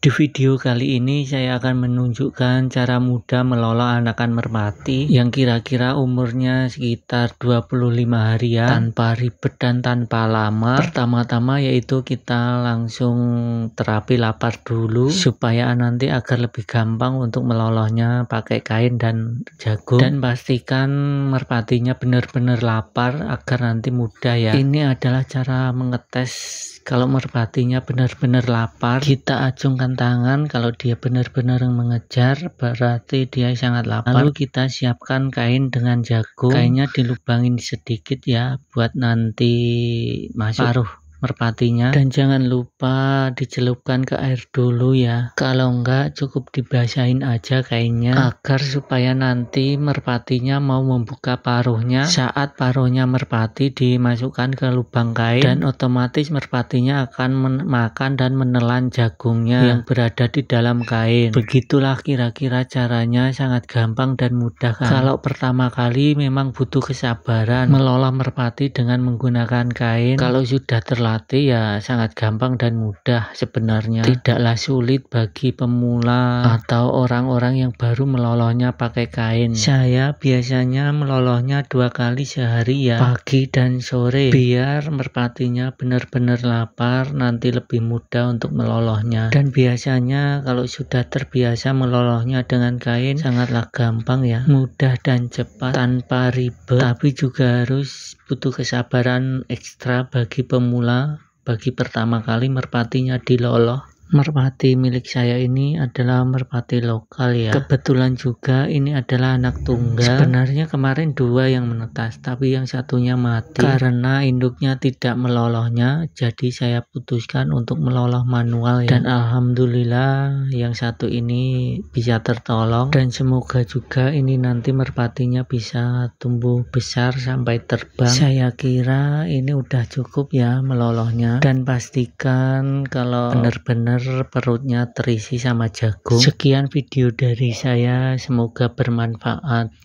Di video kali ini saya akan menunjukkan cara mudah melola anakan merpati yang kira-kira umurnya sekitar 25 harian ya, tanpa ribet dan tanpa lama. Pertama-tama yaitu kita langsung terapi lapar dulu supaya nanti agar lebih gampang untuk melolohnya pakai kain dan jagung dan pastikan merpatinya benar-benar lapar agar nanti mudah ya. Ini adalah cara mengetes kalau merpatinya benar-benar lapar, kita acungkan tangan. Kalau dia benar-benar mengejar, berarti dia sangat lapar. Lalu kita siapkan kain dengan jagung. Kainnya dilubangin sedikit ya buat nanti masuk. Paruh merpatinya dan jangan lupa dicelupkan ke air dulu ya kalau enggak cukup dibasahin aja kainnya agar supaya nanti merpatinya mau membuka paruhnya saat paruhnya merpati dimasukkan ke lubang kain dan otomatis merpatinya akan makan dan menelan jagungnya ya. yang berada di dalam kain begitulah kira-kira caranya sangat gampang dan mudah kan? kalau pertama kali memang butuh kesabaran melolah merpati dengan menggunakan kain kalau sudah terlalu berlatih ya sangat gampang dan mudah sebenarnya. Tidaklah sulit bagi pemula atau orang-orang yang baru melolohnya pakai kain. Saya biasanya melolohnya dua kali sehari ya, pagi dan sore. Biar merpatinya benar-benar lapar, nanti lebih mudah untuk melolohnya. Dan biasanya kalau sudah terbiasa melolohnya dengan kain sangatlah gampang ya, mudah dan cepat tanpa ribet. Tapi juga harus butuh kesabaran ekstra bagi pemula bagi pertama kali merpatinya diloloh merpati milik saya ini adalah merpati lokal ya. Kebetulan juga ini adalah anak tunggal. Sebenarnya kemarin dua yang menetas, tapi yang satunya mati karena induknya tidak melolohnya. Jadi saya putuskan untuk meloloh manual ya. Dan alhamdulillah yang satu ini bisa tertolong dan semoga juga ini nanti merpatinya bisa tumbuh besar sampai terbang. Saya kira ini udah cukup ya melolohnya dan pastikan kalau benar-benar perutnya terisi sama jagung. Sekian video dari saya, semoga bermanfaat.